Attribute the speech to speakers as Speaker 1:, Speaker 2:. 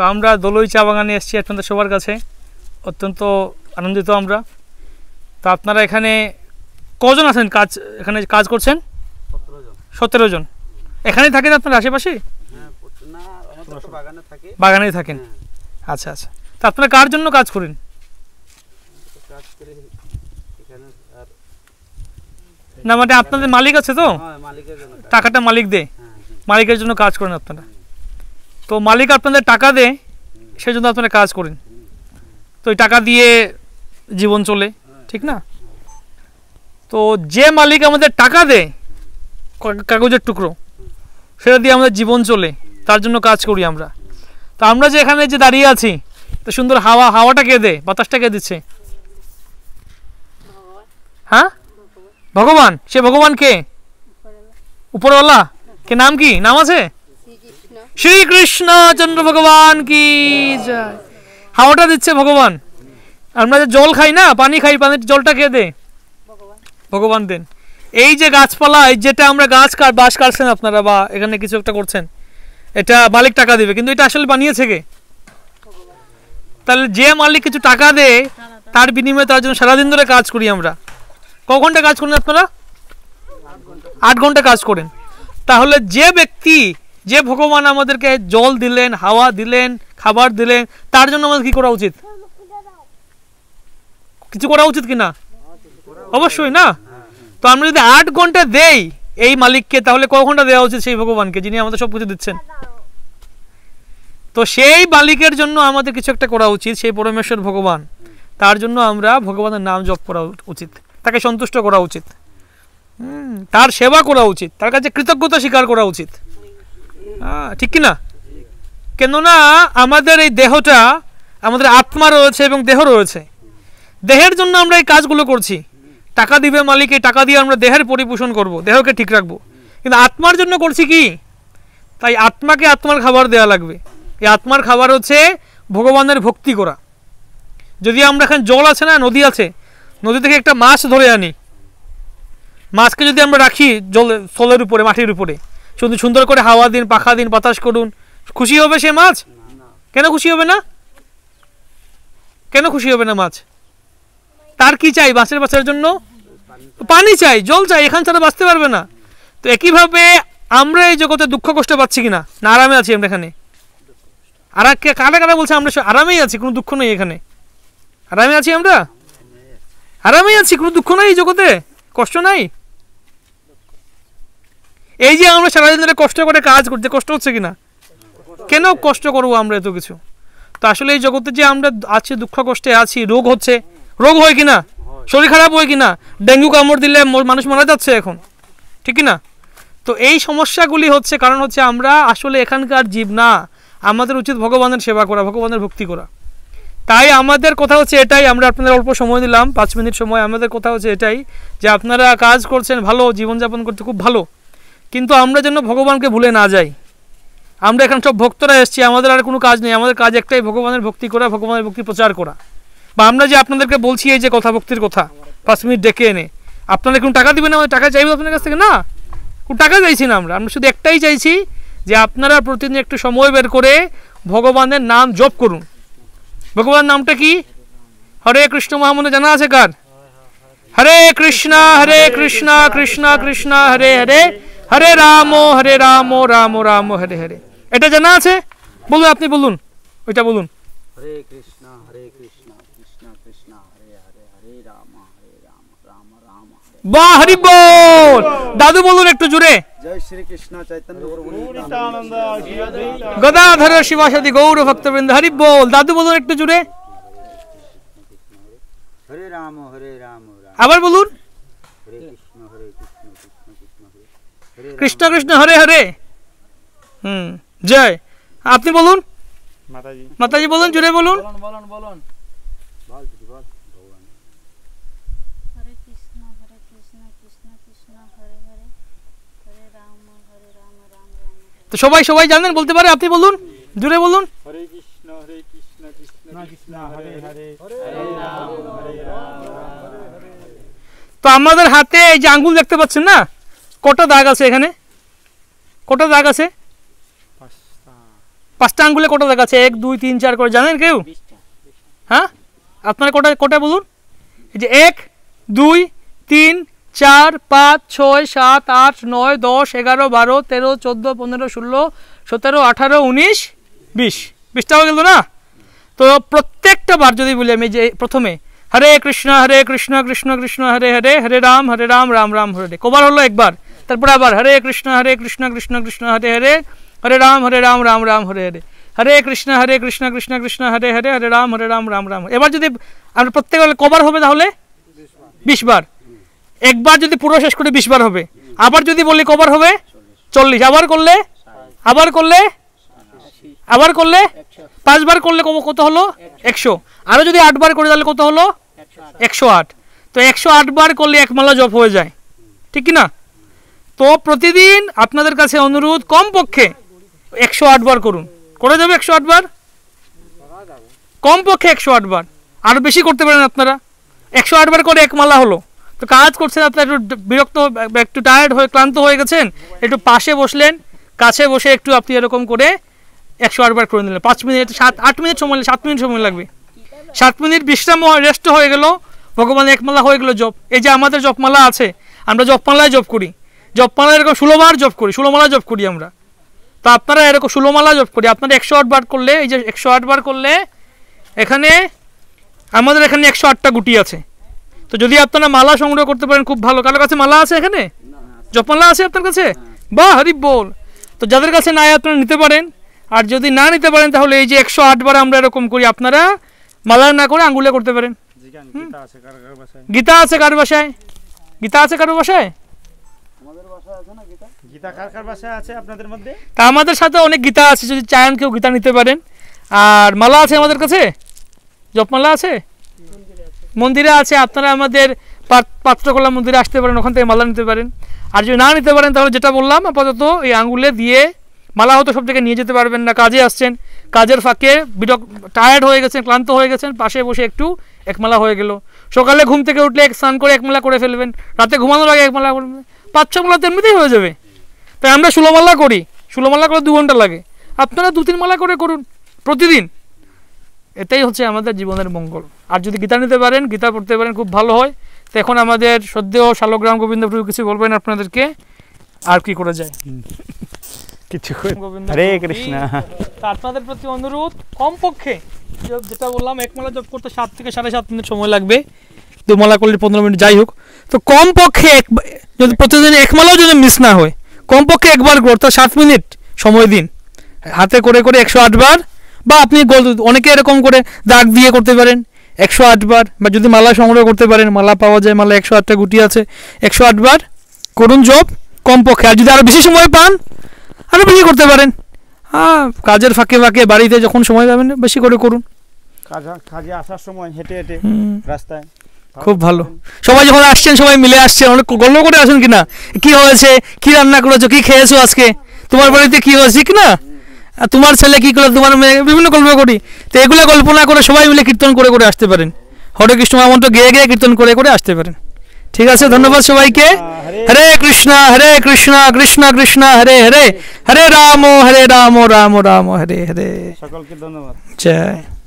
Speaker 1: তো আমরা দোলই চা বাগানে এসেছি আপনাদের সবার কাছে অত্যন্ত আনন্দিত আমরা তো আপনারা এখানে কজন আছেন কাজ এখানে কাজ করছেন সতেরো জন এখানেই থাকেন আপনার আশেপাশে বাগানেই থাকেন আচ্ছা আচ্ছা তা আপনারা কার জন্য কাজ করেন না মানে আপনাদের মালিক আছে তো হ্যাঁ, টাকাটা মালিক দেয় হ্যাঁ, হ্যাঁ। মালিকের জন্য কাজ করেন আপনারা তো মালিক আপনাদের টাকা দেয় জন্য আপনারা কাজ করেন তো এই টাকা দিয়ে জীবন চলে ঠিক না তো যে মালিক আমাদের টাকা দেয় কাগজের টুকরো সেটা দিয়ে আমাদের জীবন চলে তার জন্য কাজ করি আমরা তো আমরা যে এখানে যে দাঁড়িয়ে আছি তো সুন্দর হাওয়া হাওয়াটা কে দেয় বাতাসটা কে দিচ্ছে হ্যাঁ ভগবান সে ভগবান কে উপরওয়ালা কে নাম কি নাম আছে শ্রীকৃষ্ণ চন্দ্র ভগবান কি জয় হাওয়াটা দিচ্ছে ভগবান আমরা যে জল খাই না পানি খাই পানির জলটা খেয়ে দে ভগবান দেন এই যে গাছপালা যেটা আমরা গাছ বাস কাটছেন আপনারা বা এখানে কিছু একটা করছেন এটা মালিক টাকা দেবে কিন্তু এটা আসলে বানিয়েছে কে তাহলে যে মালিক কিছু টাকা দেয় তার বিনিময়ে তার জন্য সারাদিন ধরে কাজ করি আমরা ক ঘন্টা কাজ করেন আপনারা আট ঘন্টা কাজ করেন তাহলে যে ব্যক্তি যে ভগবান আমাদেরকে জল দিলেন হাওয়া দিলেন খাবার দিলেন তার জন্য আমাদের কি করা উচিত কিছু করা উচিত কি না অবশ্যই না তো আমরা যদি আট ঘন্টা দেই এই মালিককে তাহলে ক ঘন্টা দেওয়া উচিত সেই ভগবানকে যিনি আমাদের সব দিচ্ছেন তো সেই মালিকের জন্য আমাদের কিছু একটা করা উচিত সেই পরমেশ্বর ভগবান তার জন্য আমরা ভগবানের নাম জপ করা উচিত তাকে সন্তুষ্ট করা উচিত তার সেবা করা উচিত তার কাছে কৃতজ্ঞতা স্বীকার করা উচিত ঠিক কিনা কেননা আমাদের এই দেহটা আমাদের আত্মা রয়েছে এবং দেহ রয়েছে দেহের জন্য আমরা এই কাজগুলো করছি টাকা দিবে মালিক এই টাকা দিয়ে আমরা দেহের পরিপোষণ করব দেহকে ঠিক রাখবো কিন্তু আত্মার জন্য করছি কি তাই আত্মাকে আত্মার খাবার দেওয়া লাগবে এই আত্মার খাবার হচ্ছে ভগবানের ভক্তি করা যদি আমরা এখানে জল আছে না নদী আছে নদী থেকে একটা মাছ ধরে আনি মাছকে যদি আমরা রাখি জল স্থলের উপরে মাটির উপরে শুধু সুন্দর করে হাওয়া দিন পাখা দিন বাতাস করুন খুশি হবে সে মাছ কেন খুশি হবে না কেন খুশি হবে না মাছ তার কি চাই বাঁচের বাঁচার জন্য পানি চাই জল চাই এখান ছাড়া বাঁচতে পারবে না তো একইভাবে আমরা এই জগতে দুঃখ কষ্ট পাচ্ছি কিনা না আরামে আছি আমরা এখানে আর কারা কারা বলছে আমরা আরামেই আছি কোনো দুঃখ নেই এখানে আরামে আছি আমরা আরামেই আছি কোনো দুঃখ নাই এই জগতে কষ্ট নাই এই যে আমরা সারাদিন ধরে কষ্ট করে কাজ করতে কষ্ট হচ্ছে কিনা কেন কষ্ট করবো আমরা এত কিছু তো আসলে এই জগতে যে আমরা আছি দুঃখ কষ্টে আছি রোগ হচ্ছে রোগ হয় কিনা শরীর খারাপ হয় কিনা ডেঙ্গু কামড় দিলে মানুষ মারা যাচ্ছে এখন ঠিক না তো এই সমস্যাগুলি হচ্ছে কারণ হচ্ছে আমরা আসলে এখানকার জীব না আমাদের উচিত ভগবানের সেবা করা ভগবানের ভক্তি করা তাই আমাদের কথা হচ্ছে এটাই আমরা আপনাদের অল্প সময় দিলাম পাঁচ মিনিট সময় আমাদের কথা হচ্ছে এটাই যে আপনারা কাজ করছেন ভালো জীবনযাপন করতে খুব ভালো কিন্তু আমরা যেন ভগবানকে ভুলে না যাই আমরা এখন সব ভক্তরা এসেছি আমাদের আর কোনো কাজ নেই আমাদের কাজ একটাই ভগবানের ভক্তি করা ভগবানের ভক্তি প্রচার করা বা আমরা যে আপনাদেরকে বলছি এই যে কথা ভক্তির কথা পাঁচ মিনিট ডেকে এনে আপনারা কোনো টাকা দেবেন আমাদের টাকা চাইবে আপনার কাছ থেকে না কোনো টাকা চাইছি না আমরা আমরা শুধু একটাই চাইছি যে আপনারা প্রতিদিন একটু সময় বের করে ভগবানের নাম জপ করুন ভগবানের নামটা কি হরে কৃষ্ণ মহামনে জানা আছে কার হরে কৃষ্ণা হরে কৃষ্ণা কৃষ্ণা কৃষ্ণা হরে হরে হরে রাম হরে রাম রাম রাম হরে হরে এটা জানা আছে বলুন আপনি বলুন ওইটা বলুন হরে কৃষ্ণ হরে কৃষ্ণ কৃষ্ণ কৃষ্ণ হরে হরে হরে রাম হরে রাম রাম রাম বাহ হরি বল দাদু বলুন একটু জুড়ে জয় শ্রী কৃষ্ণ চৈতন্য গদাধর শিবাসাদি গৌর ভক্তবৃন্দ হরি বল দাদু বলুন একটু জুড়ে হরে রাম হরে রাম আবার বলুন কৃষ্ণ কৃষ্ণ হরে হরে হুম জয় আপনি বলুন মাতাজি বলুন জুড়ে বলুন তো সবাই সবাই জানেন বলতে পারে আপনি বলুন জুড়ে বলুন হরে কৃষ্ণ হরে কৃষ্ণ কৃষ্ণ কৃষ্ণ হরে হরে হরে রাম তো আমাদের হাতে এই যে আঙ্গুল দেখতে পাচ্ছেন না কটা দাগ আছে এখানে কটা দাগ আছে পাঁচটা আঙ্গুলে কটা দাগ আছে এক দুই তিন চার করে জানেন কেউ হ্যাঁ আপনারা কটা কটা বলুন এই যে এক দুই তিন চার পাঁচ ছয় সাত আট নয় দশ এগারো বারো তেরো চোদ্দো পনেরো ষোলো সতেরো আঠারো উনিশ বিশ বিশটা হয়ে গেল না তো প্রত্যেকটা বার যদি বলি আমি যে প্রথমে হরে কৃষ্ণ হরে কৃষ্ণ কৃষ্ণ কৃষ্ণ হরে হরে হরে রাম হরে রাম রাম রাম হরে কবার হলো একবার তারপর আবার হরে কৃষ্ণ হরে কৃষ্ণ কৃষ্ণ কৃষ্ণ হরে হরে হরে রাম হরে রাম রাম রাম হরে হরে হরে কৃষ্ণ হরে কৃষ্ণ কৃষ্ণ কৃষ্ণ হরে হরে হরে রাম হরে রাম রাম রাম এবার যদি আমরা প্রত্যেক কবার হবে তাহলে বিশবার একবার যদি পুরো শেষ করে বিশবার হবে আবার যদি বলি কবার হবে চল্লিশ আবার করলে আবার করলে আবার করলে পাঁচবার করলে কত হলো একশো আরও যদি আটবার করে তাহলে কত হলো একশো আট তো একশো বার করলে এক মালা জপ হয়ে যায় ঠিক কি না তো প্রতিদিন আপনাদের কাছে অনুরোধ কমপক্ষে একশো বার করুন করে যাবে একশো বার কমপক্ষে একশো বার আর বেশি করতে পারেন আপনারা একশো বার করে এক মালা হলো তো কাজ করছেন আপনারা একটু বিরক্ত একটু টায়ার্ড হয়ে ক্লান্ত হয়ে গেছেন একটু পাশে বসলেন কাছে বসে একটু আপনি এরকম করে একশো বার করে নিলেন পাঁচ মিনিট সাত আট মিনিট সময় সাত মিনিট সময় লাগবে সাত মিনিট বিশ্রাম রেস্ট হয়ে গেল ভগবান একমালা হয়ে গেলো জপ এই যে আমাদের জপমালা আছে আমরা জপমালায় জব করি জপমালা এরকম ষোলোবার জব করি ষোলোমালা জব করি আমরা তো আপনারা এরকম ষোলোমালা জব করি আপনারা একশো বার করলে এই যে একশো বার করলে এখানে আমাদের এখানে একশো আটটা গুটি আছে তো যদি আপনারা মালা সংগ্রহ করতে পারেন খুব ভালো কারোর কাছে মালা আছে এখানে জপমালা আছে আপনার কাছে বা হরিব বল তো যাদের কাছে নাই আপনারা নিতে পারেন আর যদি না নিতে পারেন তাহলে এই যে একশো বার আমরা এরকম করি আপনারা মালা না করে আঙ্গুলে করতে পারেন গীতা আছে কার বাসায় গীতা আছে কারো বাসায় তা আমাদের সাথে অনেক গীতা আছে যদি চায়ন কেউ গীতা নিতে পারেন আর মালা আছে আমাদের কাছে জপমালা আছে মন্দিরে আছে আপনারা আমাদের পাত্রকলা মন্দিরে আসতে পারেন ওখান থেকে মালা নিতে পারেন আর যদি না নিতে পারেন তাহলে যেটা বললাম আপাতত এই আঙ্গুলে দিয়ে মালা হয়তো সব থেকে নিয়ে যেতে পারবেন না কাজে আসছেন কাজের ফাঁকে বিরক টায়ার্ড হয়ে গেছেন ক্লান্ত হয়ে গেছেন পাশে বসে একটু একমালা হয়ে গেল সকালে ঘুম থেকে উঠলে এক স্নান করে একমালা করে ফেলবেন রাতে ঘুমানোর আগে একমালা করবেন পাঁচ ছ মালা তো এমনিতেই হয়ে যাবে তাই আমরা ষোলোমালা করি ষোলোমালা করে দু ঘন্টা লাগে আপনারা দু তিন মালা করে করুন প্রতিদিন এটাই হচ্ছে আমাদের জীবনের মঙ্গল আর যদি গীতা নিতে পারেন গীতা পড়তে পারেন খুব ভালো হয় তো এখন আমাদের সদ্য শালগ্রাম গোবিন্দপুর কিছু বলবেন আপনাদেরকে আর কি করা যায় কিছুক্ষণ হরে কৃষ্ণ আপনাদের প্রতি অনুরোধ কমপক্ষে যেটা বললাম একমালা জব করতে সাত থেকে সাড়ে সাত মিনিট সময় লাগবে দুমালা করলে পনেরো মিনিট যাই হোক তো কমপক্ষে এক যদি প্রতিদিন একমালাও যদি মিস না হয় কমপক্ষে একবার তা সাত মিনিট সময় দিন হাতে করে করে একশো আটবার বা আপনি গোল অনেকে এরকম করে দাগ দিয়ে করতে পারেন একশো আটবার বা যদি মালা সংগ্রহ করতে পারেন মালা পাওয়া যায় মালা একশো আটটা গুটি আছে একশো আটবার করুন জব কমপক্ষে আর যদি আরও বেশি সময় পান আরও বেশি করতে পারেন হ্যাঁ কাজের ফাঁকে ফাঁকে বাড়িতে যখন সময় পাবেন বেশি করে করুন কাজে আসার সময় হেঁটে হেঁটে রাস্তায় খুব ভালো সবাই যখন আসছেন সবাই মিলে আসছেন অনেক গল্প করে আসুন কিনা কি হয়েছে কি রান্না করেছো কি খেয়েছো আজকে তোমার বাড়িতে কি হয়েছে কি না তোমার ছেলে কি করে তোমার মেয়ে বিভিন্ন গল্প করি তো এগুলো গল্প না করে সবাই মিলে কীর্তন করে করে আসতে পারেন হরে কৃষ্ণ মহামন্ত্র গেয়ে গেয়ে কীর্তন করে করে আসতে পারেন ঠিক আছে ধন্যবাদ সবাইকে হরে কৃষ্ণ হরে কৃষ্ণ কৃষ্ণ কৃষ্ণ হরে হরে হরে রাম হরে রাম রাম রাম হরে হরে সকলকে ধন্যবাদ জয়